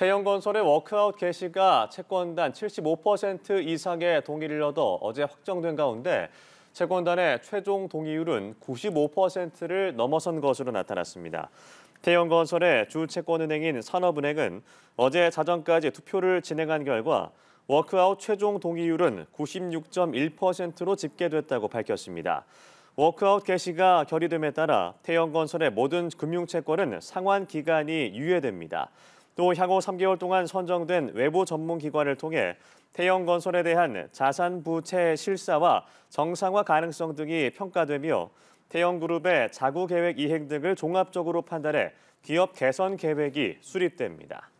태영건설의 워크아웃 개시가 채권단 75% 이상의 동의를 얻어 어제 확정된 가운데 채권단의 최종 동의율은 95%를 넘어선 것으로 나타났습니다. 태영건설의 주 채권은행인 산업은행은 어제 자정까지 투표를 진행한 결과 워크아웃 최종 동의율은 96.1%로 집계됐다고 밝혔습니다. 워크아웃 개시가 결의됨에 따라 태영건설의 모든 금융채권은 상환 기간이 유예됩니다. 또 향후 3개월 동안 선정된 외부 전문 기관을 통해 태형 건설에 대한 자산 부채 실사와 정상화 가능성 등이 평가되며 태형 그룹의 자구 계획 이행 등을 종합적으로 판단해 기업 개선 계획이 수립됩니다.